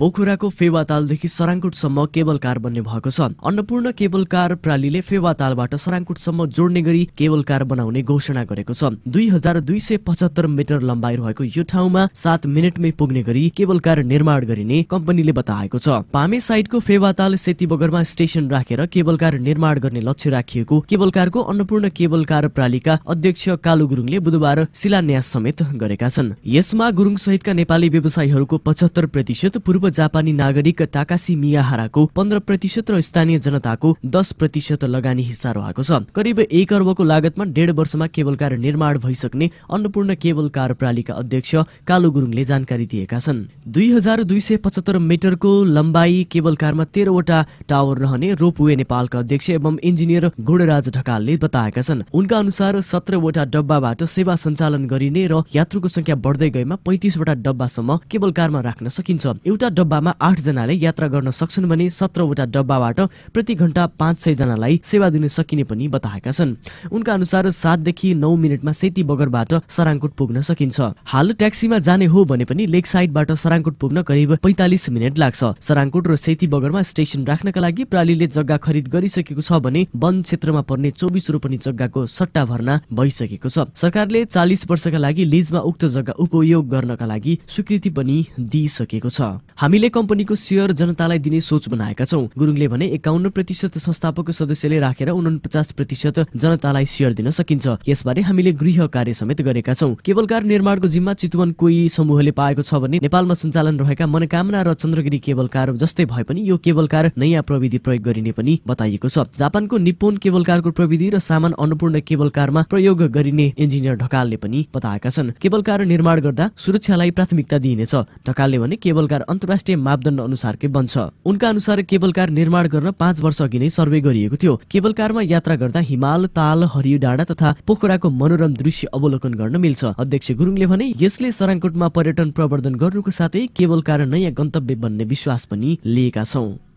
पोखराको फेवातालदेखि सराङकोटसम्म cable car बन्ने भएको छ अन्नपूर्ण केबल कार प्रालीले फेवातालबाट सराङकोटसम्म जोड्ने गरी केबल कार बनाउने घोषणा गरेको छ दुई हजार दुई सय पचहत्तर मिटर लम्बाइ रहेको यो ठाउँमा सात मिनटमै पुग्ने गरी केबल कार निर्माण गरिने कम्पनीले बताएको छ पामे साइडको फेवाताल सेती बगरमा स्टेशन राखेर केबल कार निर्माण गर्ने लक्ष्य राखिएको केबल कारको अन्नपूर्ण केबल कार प्रालीका अध्यक्ष कालु गुरुङले बुधबार शिलान्यास समेत गरेका छन् यसमा गुरुङ सहितका नेपाली व्यवसायीहरूको पचहत्तर प्रतिशत पूर्व जापानी नागरिक ताकासी मियाहाराको पन्ध्र प्रतिशत र स्थानीय जनताको दस प्रतिशत लगानी हिस्सा रहेको छ करिब एक अर्बको लागतमा डेढ वर्षमा केबल कार निर्माण भइसक्ने अन्नपूर्ण केबल कार प्रालीका अध्यक्ष कालो गुरुङले जानकारी दिएका छन् दुई हजार दुई सय पचहत्तर मिटरको लम्बाइ केबल कारमा तेह्रवटा टावर रहने रोपवे नेपालका अध्यक्ष एवं इन्जिनियर गुणराज ढकालले बताएका छन् उनका अनुसार सत्रवटा डब्बाबाट सेवा सञ्चालन गरिने र यात्रुको संख्या बढ्दै गएमा पैँतिसवटा डब्बासम्म केबल कारमा राख्न सकिन्छ एउटा डब्बामा जनाले यात्रा गर्न सक्छन् भने सत्रवटा डब्बाबाट प्रति घण्टा पाँच जनालाई सेवा दिन सकिने पनि बताएका छन् उनका अनुसार सातदेखि नौ मिनटमा सेती बगरबाट सराङकोट पुग्न सकिन्छ हाल ट्याक्सीमा जाने हो भने पनि लेक साइडबाट सराङकोट पुग्न करिब पैँतालिस मिनट लाग्छ सराङकोट र सेती बगरमा स्टेसन राख्नका लागि प्रालीले जग्गा खरिद गरिसकेको छ भने वन क्षेत्रमा पर्ने चौबिस रोपनी जग्गाको सट्टा भर्ना भइसकेको छ सरकारले चालिस वर्षका लागि लिजमा उक्त जग्गा उपयोग गर्नका लागि स्वीकृति पनि दिइसकेको छ हामीले कम्पनीको सेयर जनतालाई दिने सोच बनाएका छौँ गुरुङले भने एकाउन्न प्रतिशत संस्थापकको सदस्यले राखेर रा उनपचास प्रतिशत जनतालाई सेयर दिन सकिन्छ यसबारे हामीले गृह कार्य समेत गरेका छौँ केबलकार निर्माणको जिम्मा चितवन कोही समूहले पाएको छ भने नेपालमा सञ्चालन रहेका मनकामना र चन्द्रगिरी केबलकार जस्तै भए पनि यो केबलकार नयाँ प्रविधि प्रयोग गरिने पनि बताइएको छ जापानको निपोन केबलकारको प्रविधि र सामान अन्नपूर्ण केबलकारमा प्रयोग गरिने इन्जिनियर ढकालले पनि बताएका छन् केबलकार निर्माण गर्दा सुरक्षालाई प्राथमिकता दिइनेछ ढकालले भने केबलकार अन्तर्राष्ट्रिय अन्तर्राष्ट्रिय मापदण्ड अनुसारकै बन्छ उनका अनुसार केबल कार निर्माण गर्न पाँच वर्ष अघि नै सर्वे गरिएको थियो केबल कारमा यात्रा गर्दा हिमाल ताल हरियो डाँडा तथा पोखराको मनोरम दृश्य अवलोकन गर्न मिल्छ अध्यक्ष गुरुङले भने यसले सराङकोटमा पर्यटन प्रवर्धन गर्नुको साथै केबल कार नयाँ गन्तव्य बन्ने विश्वास पनि लिएका छौं